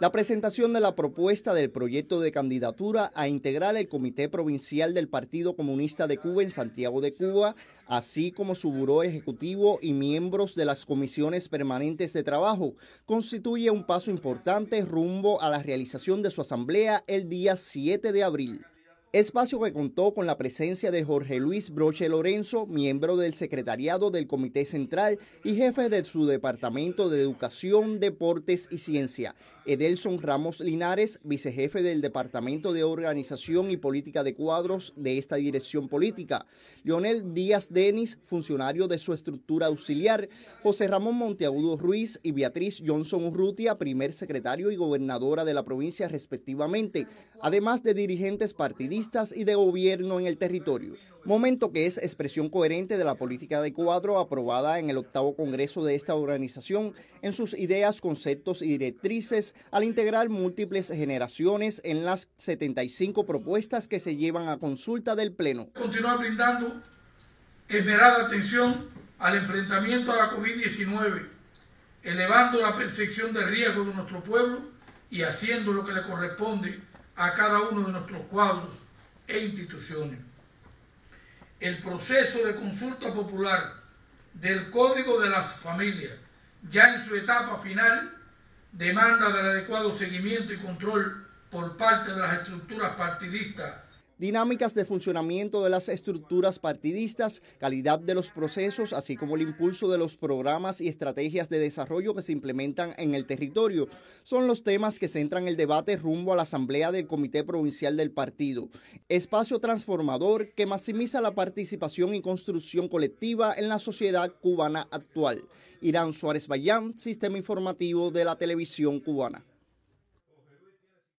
La presentación de la propuesta del proyecto de candidatura a integrar el Comité Provincial del Partido Comunista de Cuba en Santiago de Cuba, así como su buró ejecutivo y miembros de las comisiones permanentes de trabajo, constituye un paso importante rumbo a la realización de su asamblea el día 7 de abril. Espacio que contó con la presencia de Jorge Luis Broche Lorenzo, miembro del secretariado del Comité Central y jefe de su Departamento de Educación, Deportes y Ciencia, Edelson Ramos Linares, vicejefe del Departamento de Organización y Política de Cuadros de esta dirección política, Leonel Díaz Denis, funcionario de su estructura auxiliar, José Ramón Monteagudo Ruiz y Beatriz Johnson Urrutia, primer secretario y gobernadora de la provincia respectivamente, además de dirigentes partidistas y de gobierno en el territorio, momento que es expresión coherente de la política de cuadro aprobada en el octavo Congreso de esta organización en sus ideas, conceptos y directrices al integrar múltiples generaciones en las 75 propuestas que se llevan a consulta del Pleno. Continuar brindando esmerada atención al enfrentamiento a la COVID-19, elevando la percepción de riesgo de nuestro pueblo y haciendo lo que le corresponde a cada uno de nuestros cuadros e instituciones. El proceso de consulta popular del Código de las Familias, ya en su etapa final, demanda del adecuado seguimiento y control por parte de las estructuras partidistas dinámicas de funcionamiento de las estructuras partidistas, calidad de los procesos, así como el impulso de los programas y estrategias de desarrollo que se implementan en el territorio, son los temas que centran el debate rumbo a la Asamblea del Comité Provincial del Partido, espacio transformador que maximiza la participación y construcción colectiva en la sociedad cubana actual. Irán Suárez Bayán, Sistema Informativo de la Televisión Cubana.